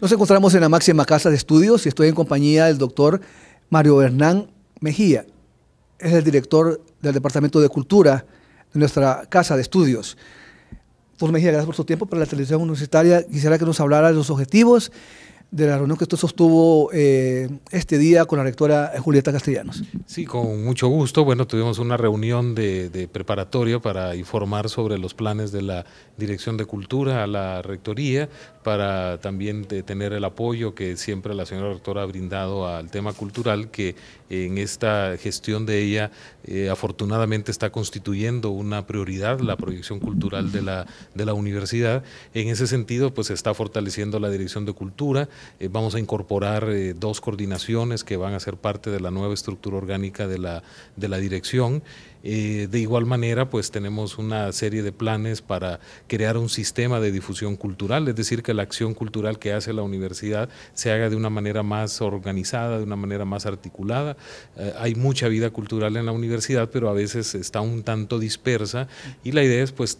Nos encontramos en la máxima casa de estudios y estoy en compañía del doctor Mario Hernán Mejía. Es el director del Departamento de Cultura de nuestra casa de estudios. Doctor Mejía, gracias por su tiempo para la televisión universitaria. Quisiera que nos hablara de los objetivos de la reunión que usted sostuvo eh, este día con la rectora eh, Julieta Castellanos. Sí, con mucho gusto. Bueno, tuvimos una reunión de, de preparatoria para informar sobre los planes de la Dirección de Cultura a la Rectoría, para también tener el apoyo que siempre la señora rectora ha brindado al tema cultural, que en esta gestión de ella eh, afortunadamente está constituyendo una prioridad la proyección cultural de la, de la universidad. En ese sentido, pues se está fortaleciendo la Dirección de Cultura, eh, vamos a incorporar eh, dos coordinaciones que van a ser parte de la nueva estructura orgánica de la, dirección. Eh, de igual manera, pues tenemos una serie de planes para crear un sistema de difusión cultural, es decir, que la acción cultural que hace la universidad se haga de una manera más organizada, de una manera más articulada. hay mucha vida cultural en la universidad, pero a veces está un tanto dispersa y la idea es pues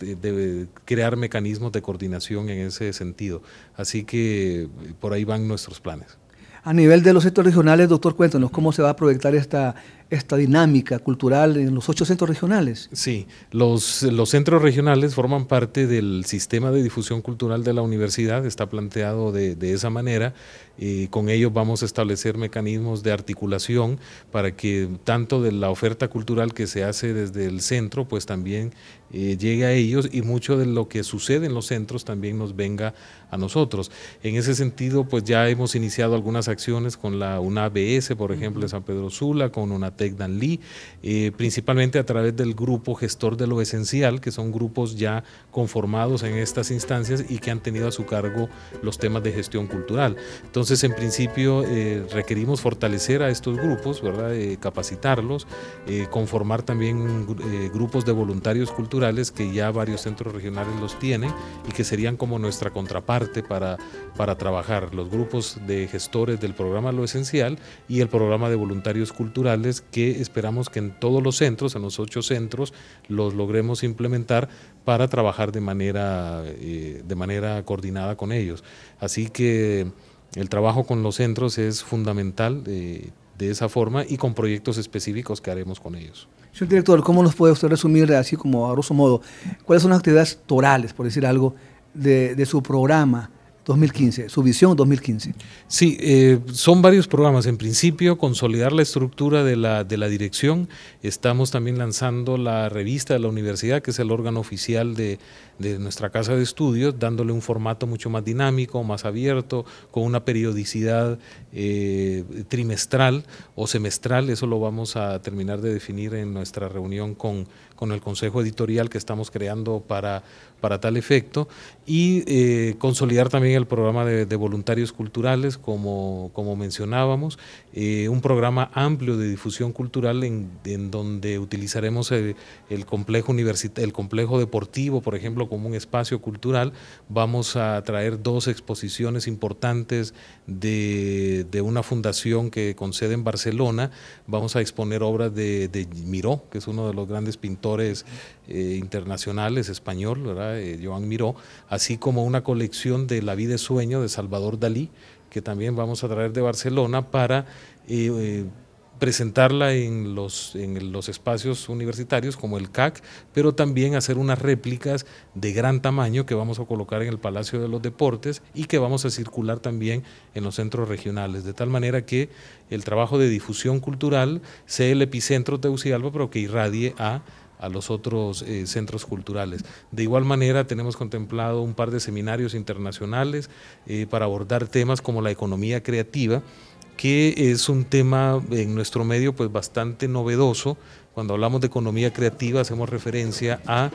crear mecanismos de coordinación en ese sentido. Así que por ahí van nuestros planes. A nivel de los sectores regionales, doctor, cuéntanos cómo se va a proyectar esta, esta dinámica cultural en los ocho centros regionales. Sí, los, los centros regionales forman parte del sistema de difusión cultural de la universidad, está planteado de, esa manera, y con ellos vamos a establecer mecanismos de articulación para que tanto de la oferta cultural que se hace desde el centro, pues también eh, llegue a ellos y mucho de lo que sucede en los centros también nos venga a nosotros. En ese sentido, pues ya hemos iniciado algunas acciones con la UNABS, por ejemplo, de San Pedro Sula, con una tec Lee, eh, principalmente a través del grupo gestor de lo esencial, que son grupos ya conformados en estas instancias y que han tenido a su cargo los temas de gestión cultural. Entonces, en principio, eh, requerimos fortalecer a estos grupos, ¿verdad? Eh, capacitarlos, conformar también grupos de voluntarios culturales que ya varios centros regionales los tienen y que serían como nuestra contraparte para, para trabajar los grupos de gestores del programa Lo Esencial y el programa de voluntarios culturales que esperamos que en todos los centros, en los ocho centros, los logremos implementar para trabajar de manera, eh, de manera coordinada con ellos. Así que el trabajo con los centros es fundamental eh, de esa forma y con proyectos específicos que haremos con ellos. Señor director, ¿cómo nos puede usted resumir así como a grosso modo? ¿Cuáles son las actividades torales, por decir algo, de, de su programa? 2015, su visión 2015. Sí, eh, son varios programas. En principio, consolidar la estructura de la, de la dirección. Estamos también lanzando la revista de la universidad, que es el órgano oficial de, nuestra casa de estudios, dándole un formato mucho más dinámico, más abierto, con una periodicidad eh, trimestral o semestral. Eso lo vamos a terminar de definir en nuestra reunión con, el consejo editorial que estamos creando para, para tal efecto. Y eh, consolidar también el programa de, voluntarios culturales, como, como mencionábamos, eh, un programa amplio de difusión cultural en, donde utilizaremos el, complejo el complejo deportivo, por ejemplo, como un espacio cultural. Vamos a traer dos exposiciones importantes de, una fundación que concede en Barcelona. Vamos a exponer obras de, Miró, que es uno de los grandes pintores eh, internacionales español, ¿verdad? Eh, Joan Miró, así como una colección de la vida de Sueño, de Salvador Dalí, que también vamos a traer de Barcelona para eh, presentarla en los, en los espacios universitarios como el CAC, pero también hacer unas réplicas de gran tamaño que vamos a colocar en el Palacio de los Deportes y que vamos a circular también en los centros regionales, de tal manera que el trabajo de difusión cultural sea el epicentro de Alba, pero que irradie a a los otros eh, centros culturales. De igual manera, tenemos contemplado un par de seminarios internacionales eh, para abordar temas como la economía creativa, que es un tema en nuestro medio pues bastante novedoso, cuando hablamos de economía creativa hacemos referencia a,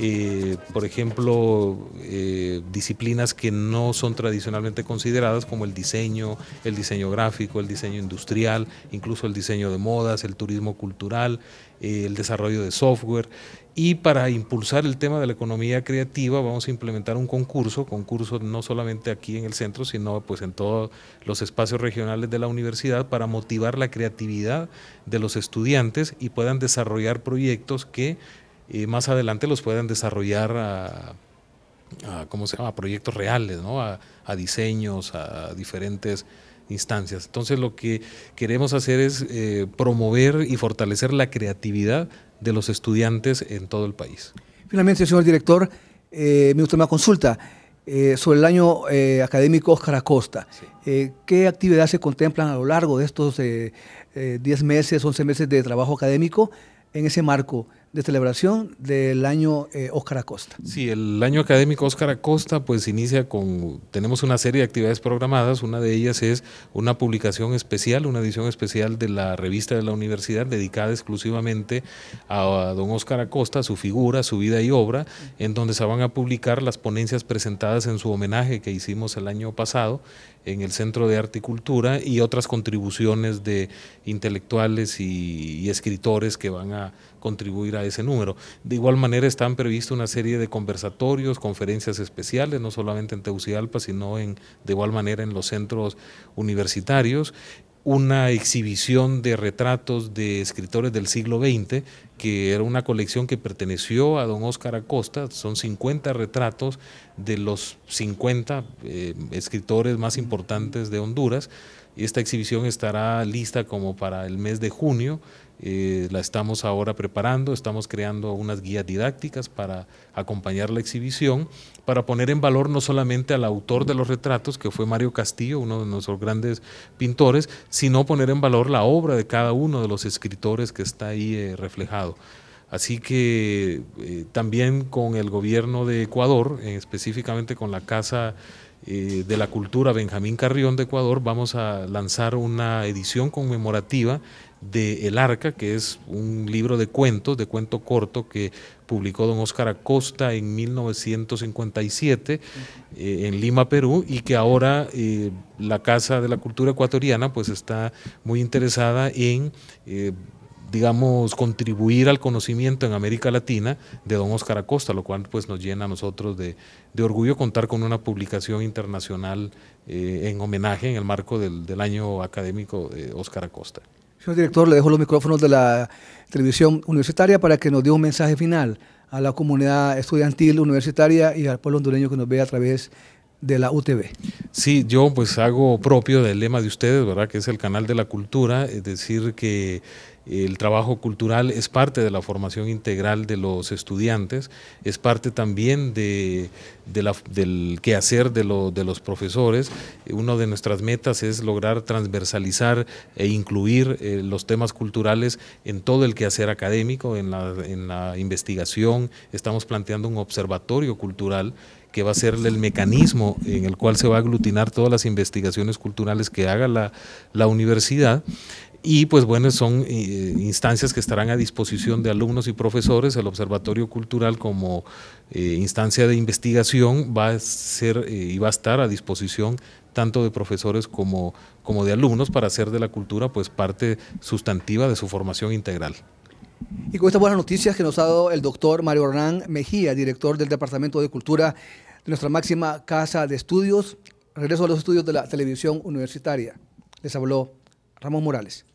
eh, por ejemplo, eh, disciplinas que no son tradicionalmente consideradas como el diseño, el diseño gráfico, el diseño industrial, incluso el diseño de modas, el turismo cultural, eh, el desarrollo de software. Y para impulsar el tema de la economía creativa vamos a implementar un concurso, concurso no solamente aquí en el centro, sino pues en todos los espacios regionales de la universidad para motivar la creatividad de los estudiantes y puedan desarrollar proyectos que eh, más adelante los puedan desarrollar a, ¿cómo se llama? proyectos reales, a diseños, a diferentes instancias. Entonces lo que queremos hacer es eh, promover y fortalecer la creatividad de los estudiantes en todo el país. Finalmente, señor director, eh, mi una consulta eh, sobre el año eh, académico Oscar Acosta. ¿Qué actividades se contemplan a lo largo de estos 10 meses, 11 meses de trabajo académico en ese marco de celebración del año eh, Óscar Acosta. Sí, el año académico Óscar Acosta pues inicia con, tenemos una serie de actividades programadas, una de ellas es una publicación especial, una edición especial de la revista de la universidad dedicada exclusivamente a don Óscar Acosta, su figura, su vida y obra, en donde se van a publicar las ponencias presentadas en su homenaje que hicimos el año pasado en el Centro de Arte y Cultura y otras contribuciones de intelectuales y, escritores que van a contribuir a ese número. De igual manera están previstas una serie de conversatorios, conferencias especiales, no solamente en Alpa, sino en, de igual manera en los centros universitarios una exhibición de retratos de escritores del siglo XX, que era una colección que perteneció a don Óscar Acosta, son 50 retratos de los 50 eh, escritores más importantes de Honduras. Esta exhibición estará lista como para el mes de junio. Eh, la estamos ahora preparando, estamos creando unas guías didácticas para acompañar la exhibición, para poner en valor no solamente al autor de los retratos, que fue Mario Castillo, uno de nuestros grandes pintores, sino poner en valor la obra de cada uno de los escritores que está ahí eh, reflejado. Así que eh, también con el gobierno de Ecuador, específicamente con la Casa eh, de la Cultura Benjamín Carrión de Ecuador, vamos a lanzar una edición conmemorativa de El Arca, que es un libro de cuentos, de cuento corto que publicó don Óscar Acosta en 1957 eh, en Lima, Perú, y que ahora la Casa de la Cultura Ecuatoriana pues está muy interesada en digamos, contribuir al conocimiento en América Latina de don Oscar Acosta, lo cual pues nos llena a nosotros de, orgullo contar con una publicación internacional eh, en homenaje en el marco del, año académico de Oscar Acosta. Señor director, le dejo los micrófonos de la televisión universitaria para que nos dé un mensaje final a la comunidad estudiantil universitaria y al pueblo hondureño que nos ve a través de la UTV. Sí, yo pues hago propio del lema de ustedes, ¿verdad? Que es el canal de la cultura, es decir, que el trabajo cultural es parte de la formación integral de los estudiantes, es parte también del quehacer de, de los profesores. Una de nuestras metas es lograr transversalizar e incluir eh, los temas culturales en todo el quehacer académico, en la, investigación. Estamos planteando un observatorio cultural que va a ser el mecanismo en el cual se va a aglutinar todas las investigaciones culturales que haga la universidad. Y pues bueno, son eh, instancias que estarán a disposición de alumnos y profesores. El Observatorio Cultural como eh, instancia de investigación va a ser eh, y va a estar a disposición tanto de profesores como, de alumnos para hacer de la cultura pues parte sustantiva de su formación integral. Y con estas buenas noticias que nos ha dado el doctor Mario Hernán Mejía, director del Departamento de Cultura de nuestra máxima casa de estudios, regreso a los estudios de la televisión universitaria. Les habló Ramón Morales.